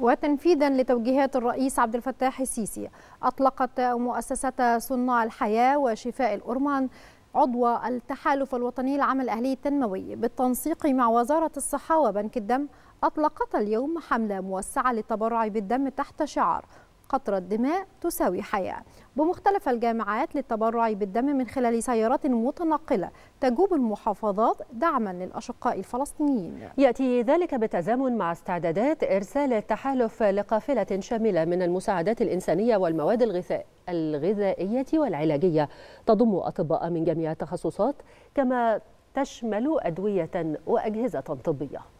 وتنفيذا لتوجيهات الرئيس عبد الفتاح السيسي أطلقت مؤسسة صناع الحياة وشفاء الأرمان عضو التحالف الوطني للعمل الأهلي التنموي بالتنسيق مع وزارة الصحة وبنك الدم أطلقت اليوم حملة موسعة للتبرع بالدم تحت شعار قطرة دماء تساوي حياة بمختلف الجامعات للتبرع بالدم من خلال سيارات متنقلة تجوب المحافظات دعما للأشقاء الفلسطينيين يأتي ذلك بالتزامن مع استعدادات إرسال التحالف لقافلة شاملة من المساعدات الإنسانية والمواد الغذائية الغذائية والعلاجية تضم أطباء من جميع التخصصات كما تشمل أدوية وأجهزة طبية